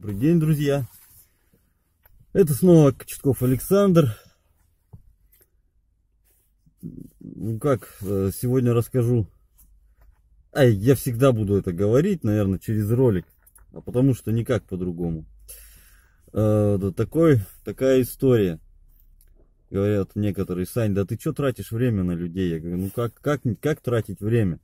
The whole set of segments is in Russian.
Добрый день, друзья! Это снова Кочетков Александр. Ну как, э, сегодня расскажу... Ай, я всегда буду это говорить, наверное, через ролик, а потому что никак по-другому. Э, да такой, такая история. Говорят некоторые, Сань, да ты что тратишь время на людей? Я говорю, ну как, как, как тратить время?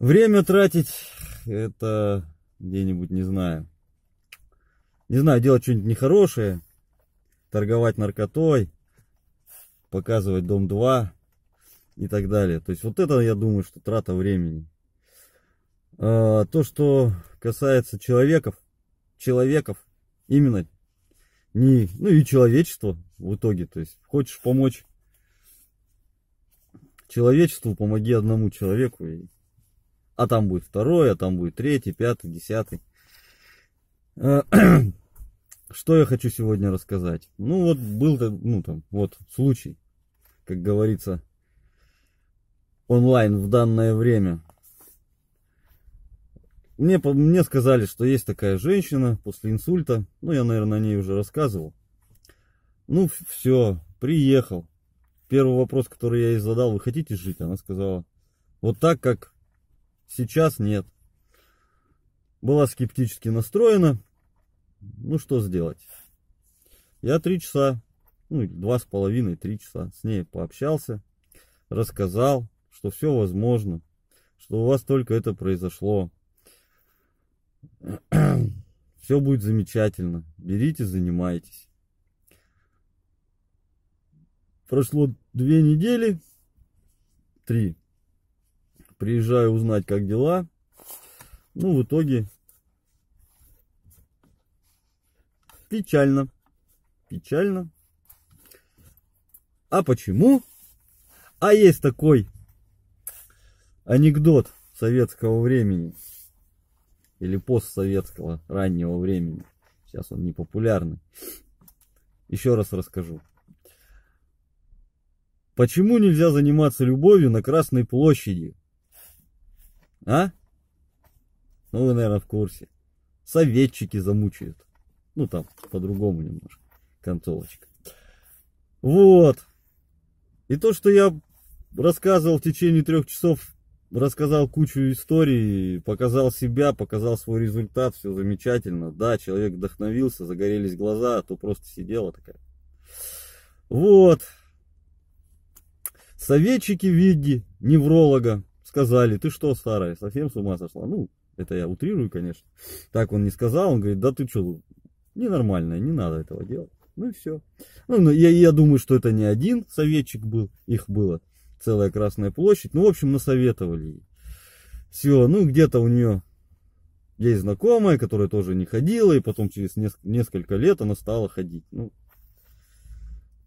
Время тратить, это где-нибудь, не знаю, не знаю, делать что-нибудь нехорошее, торговать наркотой, показывать дом 2 и так далее. То есть вот это, я думаю, что трата времени. А, то, что касается человеков, человеков, именно не, ну и человечество в итоге, то есть хочешь помочь человечеству, помоги одному человеку, и, а там будет второй, а там будет третий, пятый, десятый. А, что я хочу сегодня рассказать? Ну вот был ну там, вот случай, как говорится, онлайн в данное время. Мне, мне сказали, что есть такая женщина после инсульта. Ну, я, наверное, о ней уже рассказывал. Ну, все, приехал. Первый вопрос, который я ей задал, вы хотите жить? Она сказала, вот так, как сейчас, нет. Была скептически настроена, ну что сделать. Я три часа, ну два с половиной, три часа с ней пообщался, рассказал, что все возможно, что у вас только это произошло. Все будет замечательно. Берите, занимайтесь. Прошло две недели, три. Приезжаю узнать, как дела. Ну, в итоге Печально. Печально. А почему? А есть такой анекдот советского времени. Или постсоветского раннего времени. Сейчас он не популярный. Еще раз расскажу. Почему нельзя заниматься любовью на Красной площади? А? Ну, вы, наверное, в курсе. Советчики замучают. Ну, там по-другому немножко. Концовочка. Вот. И то, что я рассказывал в течение трех часов, рассказал кучу историй, показал себя, показал свой результат, все замечательно. Да, человек вдохновился, загорелись глаза, а то просто сидела такая. Вот. Советчики Вигги, невролога, сказали, ты что, старая, совсем с ума сошла? Ну, это я утрирую, конечно. Так он не сказал, он говорит, да ты что, ненормально, не надо этого делать. Ну и все. Ну, ну, я, я думаю, что это не один советчик был, их было целая Красная площадь. Ну, в общем, насоветовали ей. Все, ну, где-то у нее есть знакомая, которая тоже не ходила, и потом через неск- несколько лет она стала ходить. Ну,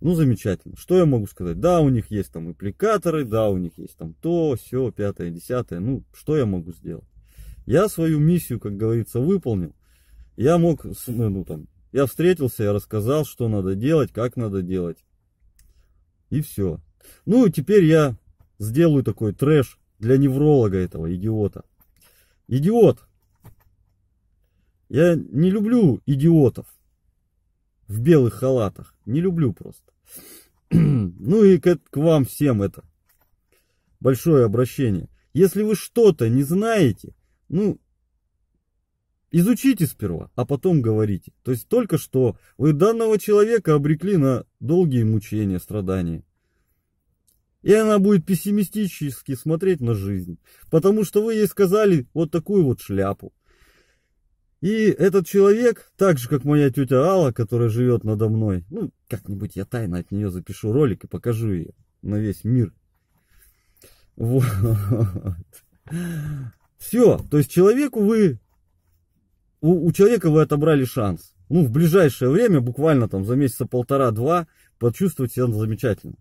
ну, замечательно. Что я могу сказать? Да, у них есть там аппликаторы, да, у них есть там то, все, пятое, десятое. Ну, что я могу сделать? Я свою миссию, как говорится, выполнил. Я мог, ну, ну там, я встретился, я рассказал, что надо делать, как надо делать. И все. Ну, теперь я сделаю такой трэш для невролога этого идиота. Идиот. Я не люблю идиотов в белых халатах. Не люблю просто. ну и к, к вам всем это большое обращение. Если вы что-то не знаете, ну, Изучите сперва, а потом говорите. То есть только что вы данного человека обрекли на долгие мучения, страдания. И она будет пессимистически смотреть на жизнь, потому что вы ей сказали вот такую вот шляпу. И этот человек, так же как моя тетя Алла, которая живет надо мной, ну, как-нибудь я тайно от нее запишу ролик и покажу ее на весь мир. Вот. Все, то есть человеку вы у, у человека вы отобрали шанс. Ну, в ближайшее время, буквально там за месяца полтора-два, почувствовать себя замечательно.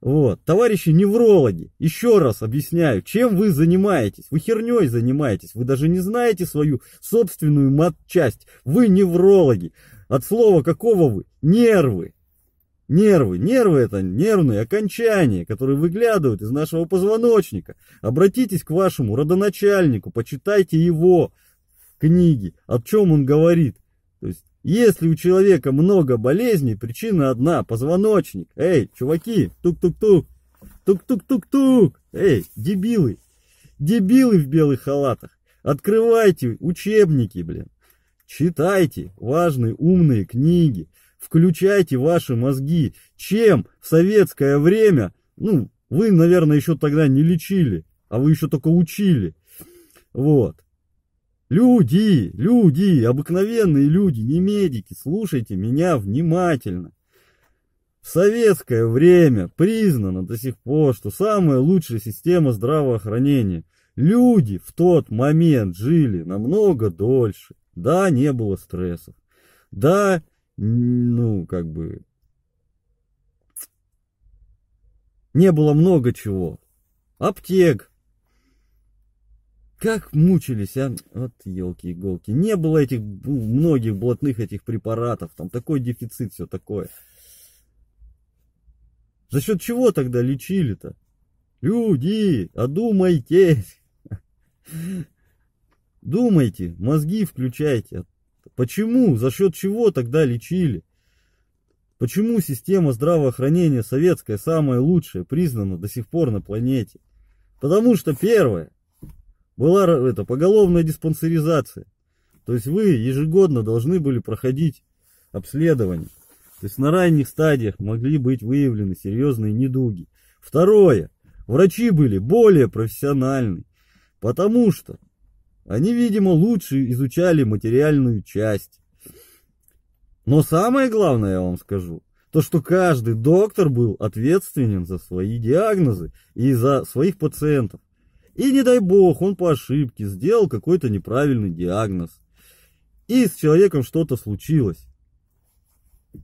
Вот. Товарищи неврологи, еще раз объясняю, чем вы занимаетесь? Вы херней занимаетесь, вы даже не знаете свою собственную матчасть. Вы неврологи. От слова какого вы? Нервы. Нервы. Нервы это нервные окончания, которые выглядывают из нашего позвоночника. Обратитесь к вашему родоначальнику, почитайте его книги, о чем он говорит. То есть, если у человека много болезней, причина одна, позвоночник. Эй, чуваки, тук-тук-тук, тук-тук-тук-тук, эй, дебилы, дебилы в белых халатах. Открывайте учебники, блин. Читайте важные умные книги. Включайте ваши мозги. Чем в советское время, ну, вы, наверное, еще тогда не лечили, а вы еще только учили. Вот. Люди, люди, обыкновенные люди, не медики, слушайте меня внимательно. В советское время признано до сих пор, что самая лучшая система здравоохранения. Люди в тот момент жили намного дольше. Да, не было стрессов. Да, ну, как бы, не было много чего. Аптек, как мучились, а? Вот елки-иголки. Не было этих многих блатных этих препаратов. Там такой дефицит, все такое. За счет чего тогда лечили-то? Люди, одумайтесь. Думайте, мозги включайте. Почему, за счет чего тогда лечили? Почему система здравоохранения советская, самая лучшая, признана до сих пор на планете? Потому что первое, была это, поголовная диспансеризация. То есть вы ежегодно должны были проходить обследование. То есть на ранних стадиях могли быть выявлены серьезные недуги. Второе. Врачи были более профессиональны, потому что они, видимо, лучше изучали материальную часть. Но самое главное, я вам скажу, то, что каждый доктор был ответственен за свои диагнозы и за своих пациентов. И не дай бог, он по ошибке сделал какой-то неправильный диагноз. И с человеком что-то случилось.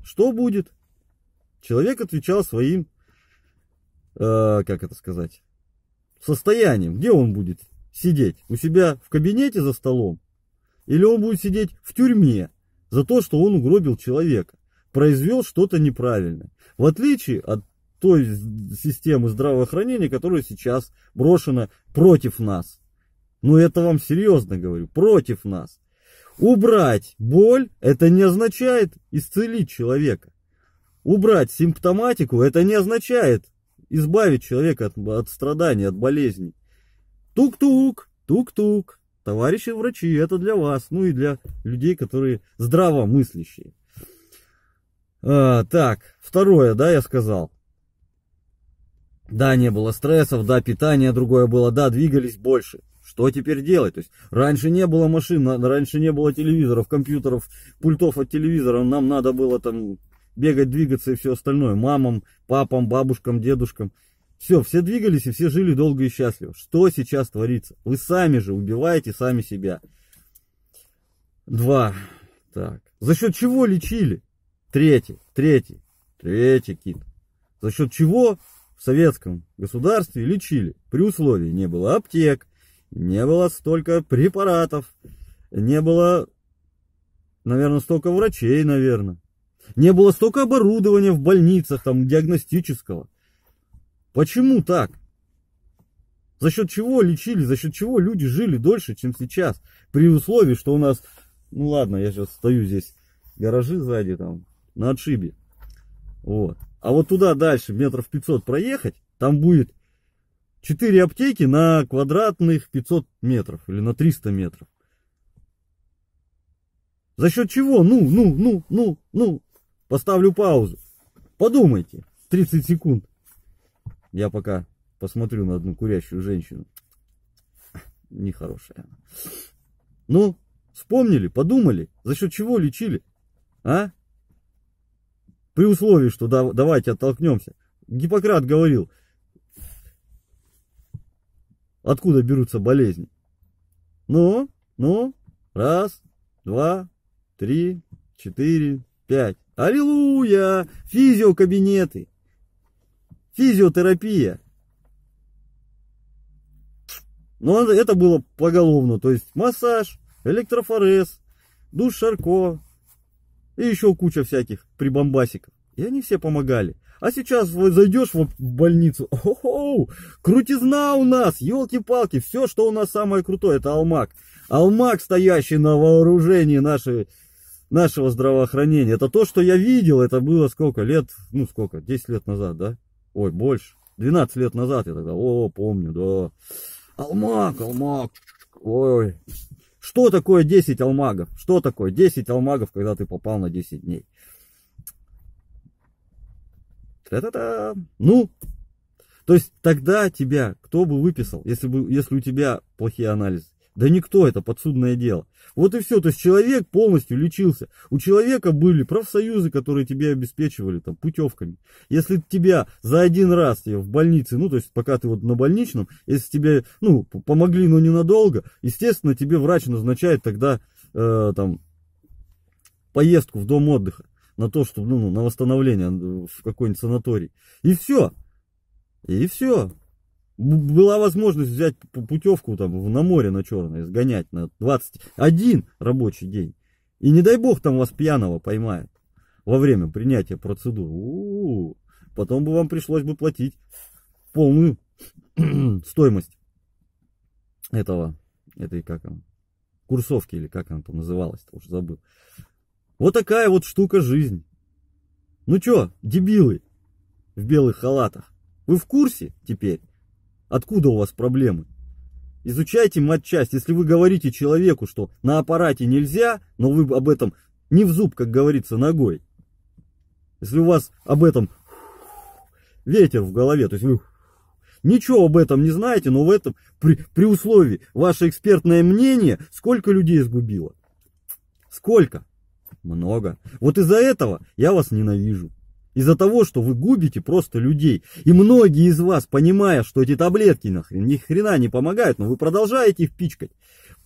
Что будет? Человек отвечал своим, э, как это сказать, состоянием. Где он будет сидеть? У себя в кабинете за столом? Или он будет сидеть в тюрьме за то, что он угробил человека, произвел что-то неправильное? В отличие от той системы здравоохранения, которая сейчас брошена против нас. Ну это вам серьезно говорю, против нас. Убрать боль, это не означает исцелить человека. Убрать симптоматику, это не означает избавить человека от, от страданий, от болезней. Тук-тук, тук-тук, товарищи врачи, это для вас, ну и для людей, которые здравомыслящие. А, так, второе, да, я сказал. Да, не было стрессов, да, питание другое было, да, двигались больше. Что теперь делать? То есть раньше не было машин, раньше не было телевизоров, компьютеров, пультов от телевизора. Нам надо было там бегать, двигаться и все остальное. Мамам, папам, бабушкам, дедушкам. Все, все двигались и все жили долго и счастливо. Что сейчас творится? Вы сами же убиваете сами себя. Два. Так. За счет чего лечили? Третий, третий, третий кит. За счет чего в советском государстве лечили при условии не было аптек, не было столько препаратов, не было, наверное, столько врачей, наверное. Не было столько оборудования в больницах, там, диагностического. Почему так? За счет чего лечили, за счет чего люди жили дольше, чем сейчас? При условии, что у нас, ну ладно, я сейчас стою здесь, гаражи сзади там, на отшибе. Вот. А вот туда дальше, метров 500 проехать, там будет 4 аптеки на квадратных 500 метров или на 300 метров. За счет чего? Ну, ну, ну, ну, ну. Поставлю паузу. Подумайте. 30 секунд. Я пока посмотрю на одну курящую женщину. Нехорошая она. Ну, вспомнили, подумали, за счет чего лечили? А? При условии, что да, давайте оттолкнемся. Гиппократ говорил, откуда берутся болезни. Ну, ну, раз, два, три, четыре, пять. Аллилуйя! Физиокабинеты! Физиотерапия! Но это было поголовно, то есть массаж, электрофорез, душ Шарко, и еще куча всяких прибамбасиков. И они все помогали. А сейчас вот зайдешь в больницу, о-хо-хо, крутизна у нас, елки-палки, все, что у нас самое крутое, это Алмак. Алмак, стоящий на вооружении нашей, нашего здравоохранения. Это то, что я видел, это было сколько лет, ну сколько, 10 лет назад, да? Ой, больше, 12 лет назад я тогда, о, помню, да. Алмак, Алмак, ой, что такое 10 алмагов? Что такое 10 алмагов, когда ты попал на 10 дней? Та-та-та. Ну, то есть тогда тебя кто бы выписал, если, бы, если у тебя плохие анализы? Да никто, это подсудное дело. Вот и все, то есть человек полностью лечился. У человека были профсоюзы, которые тебе обеспечивали там путевками. Если тебя за один раз в больнице, ну то есть пока ты вот на больничном, если тебе, ну, помогли, но ненадолго, естественно, тебе врач назначает тогда э, там поездку в дом отдыха на то, чтобы ну, на восстановление э, в какой-нибудь санаторий. И все. И все была возможность взять путевку там на море на черное, сгонять на 21 рабочий день. И не дай бог там вас пьяного поймают во время принятия процедур. У-у-у. Потом бы вам пришлось бы платить полную стоимость этого, этой как он, курсовки или как она там называлась, уже забыл. Вот такая вот штука жизнь. Ну чё, дебилы в белых халатах, вы в курсе теперь? Откуда у вас проблемы? Изучайте матчасть, если вы говорите человеку, что на аппарате нельзя, но вы об этом не в зуб, как говорится, ногой. Если у вас об этом ветер в голове, то есть вы ничего об этом не знаете, но в этом при, при условии ваше экспертное мнение, сколько людей сгубило? Сколько? Много. Вот из-за этого я вас ненавижу. Из-за того, что вы губите просто людей. И многие из вас, понимая, что эти таблетки нахрен, ни хрена не помогают, но вы продолжаете их пичкать,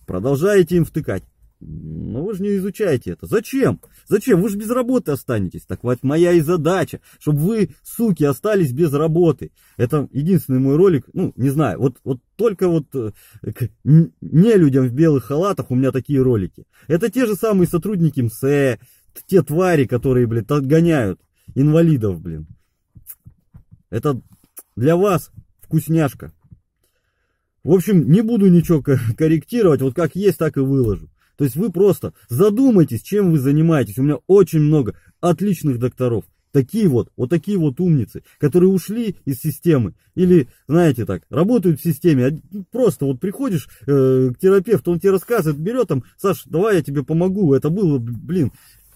продолжаете им втыкать. Но вы же не изучаете это. Зачем? Зачем? Вы же без работы останетесь. Так вот моя и задача, чтобы вы, суки, остались без работы. Это единственный мой ролик, ну, не знаю, вот, вот только вот э, к не людям в белых халатах у меня такие ролики. Это те же самые сотрудники МСЭ, те твари, которые, блядь, гоняют инвалидов, блин. Это для вас вкусняшка. В общем, не буду ничего корректировать, вот как есть, так и выложу. То есть вы просто задумайтесь, чем вы занимаетесь. У меня очень много отличных докторов. Такие вот, вот такие вот умницы, которые ушли из системы. Или, знаете так, работают в системе. Ну, просто вот приходишь э, к терапевту, он тебе рассказывает, берет там, Саш, давай я тебе помогу. Это было, блин,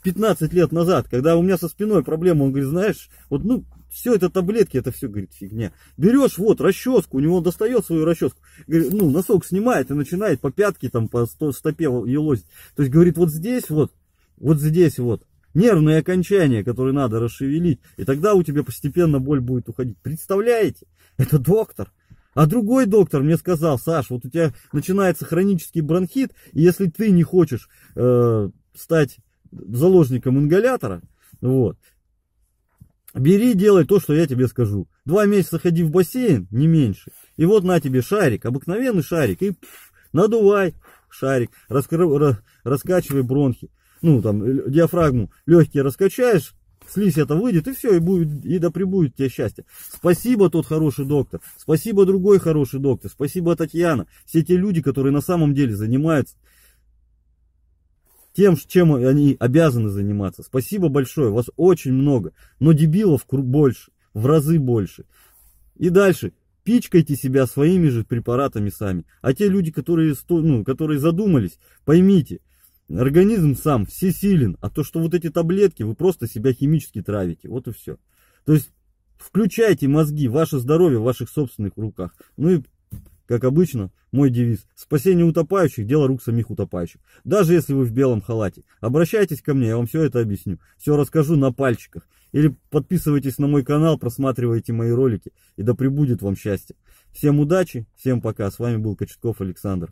15 лет назад, когда у меня со спиной проблема, он говорит, знаешь, вот, ну, все это таблетки, это все, говорит, фигня. Берешь вот расческу, у него достает свою расческу, говорит, ну, носок снимает и начинает по пятке, там, по стопе елозить. То есть, говорит, вот здесь вот, вот здесь вот, нервные окончания, которые надо расшевелить, и тогда у тебя постепенно боль будет уходить. Представляете? Это доктор. А другой доктор мне сказал, Саш, вот у тебя начинается хронический бронхит, и если ты не хочешь э, стать заложником ингалятора, вот, бери, делай то, что я тебе скажу. Два месяца ходи в бассейн, не меньше, и вот на тебе шарик, обыкновенный шарик, и надувай шарик, раскры, раскачивай бронхи, ну, там, диафрагму, легкие раскачаешь, слизь это выйдет, и все, и, будет, и да прибудет тебе счастье. Спасибо тот хороший доктор, спасибо другой хороший доктор, спасибо Татьяна, все те люди, которые на самом деле занимаются тем, чем они обязаны заниматься. Спасибо большое, вас очень много, но дебилов больше, в разы больше. И дальше, пичкайте себя своими же препаратами сами. А те люди, которые, сто, ну, которые задумались, поймите, организм сам всесилен, а то, что вот эти таблетки, вы просто себя химически травите, вот и все. То есть, включайте мозги, ваше здоровье в ваших собственных руках. Ну и как обычно, мой девиз – спасение утопающих – дело рук самих утопающих. Даже если вы в белом халате, обращайтесь ко мне, я вам все это объясню. Все расскажу на пальчиках. Или подписывайтесь на мой канал, просматривайте мои ролики, и да пребудет вам счастье. Всем удачи, всем пока. С вами был Кочетков Александр.